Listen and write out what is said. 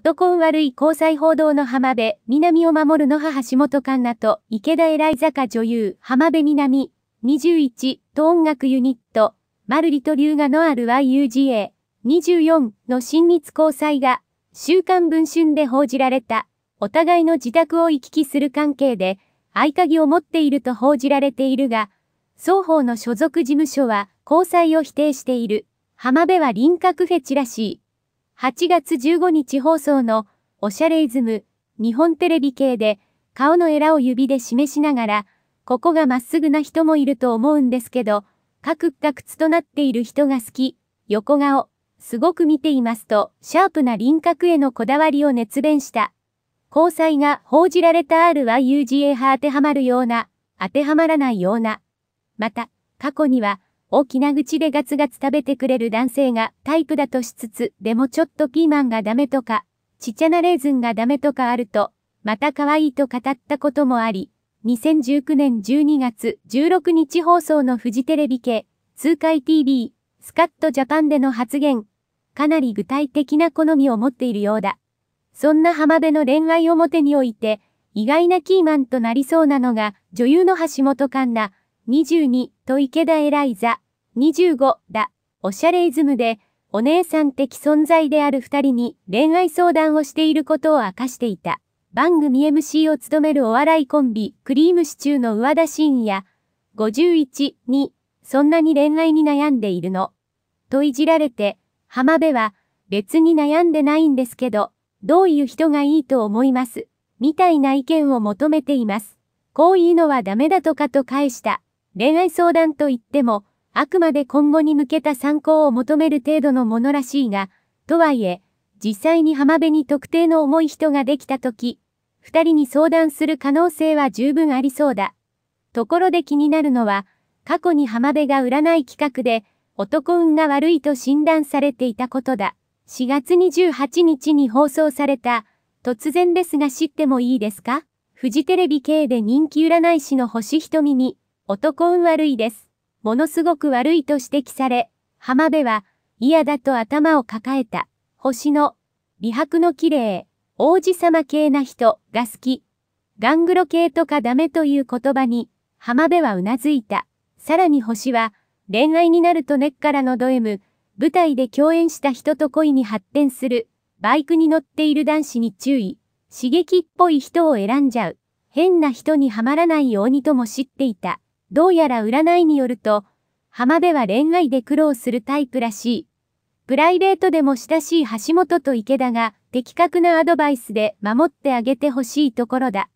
男悪い交際報道の浜辺、南を守る野母橋本環奈と池田エライ坂女優、浜辺南、21と音楽ユニット、マルリと龍河のある YUGA、24の親密交際が、週刊文春で報じられた、お互いの自宅を行き来する関係で、合鍵を持っていると報じられているが、双方の所属事務所は交際を否定している。浜辺は輪郭フェチらしい。8月15日放送のおしゃれイズム日本テレビ系で顔のエラを指で示しながらここがまっすぐな人もいると思うんですけどカクカクつとなっている人が好き横顔すごく見ていますとシャープな輪郭へのこだわりを熱弁した交際が報じられた RYUGA 派当てはまるような当てはまらないようなまた過去には大きな口でガツガツ食べてくれる男性がタイプだとしつつ、でもちょっとピーマンがダメとか、ちっちゃなレーズンがダメとかあると、また可愛いと語ったこともあり、2019年12月16日放送のフジテレビ系、通海 TV、スカットジャパンでの発言、かなり具体的な好みを持っているようだ。そんな浜辺の恋愛表において、意外なキーマンとなりそうなのが、女優の橋本環奈、22と池田エライザ、25だ、おしゃれイズムで、お姉さん的存在である二人に恋愛相談をしていることを明かしていた。番組 MC を務めるお笑いコンビ、クリームシチューの上田真也、51、2、そんなに恋愛に悩んでいるの。といじられて、浜辺は、別に悩んでないんですけど、どういう人がいいと思います、みたいな意見を求めています。こういうのはダメだとかと返した。恋愛相談といっても、あくまで今後に向けた参考を求める程度のものらしいが、とはいえ、実際に浜辺に特定の重い人ができたとき、二人に相談する可能性は十分ありそうだ。ところで気になるのは、過去に浜辺が占い企画で、男運が悪いと診断されていたことだ。4月28日に放送された、突然ですが知ってもいいですかフジテレビ系で人気占い師の星瞳に、男運悪いです。ものすごく悪いと指摘され、浜辺は嫌だと頭を抱えた、星の、美白の綺麗、王子様系な人が好き。ガングロ系とかダメという言葉に、浜辺はうなずいた。さらに星は、恋愛になると根っからのド M、舞台で共演した人と恋に発展する、バイクに乗っている男子に注意、刺激っぽい人を選んじゃう、変な人にはまらないようにとも知っていた。どうやら占いによると、浜辺は恋愛で苦労するタイプらしい。プライベートでも親しい橋本と池田が的確なアドバイスで守ってあげてほしいところだ。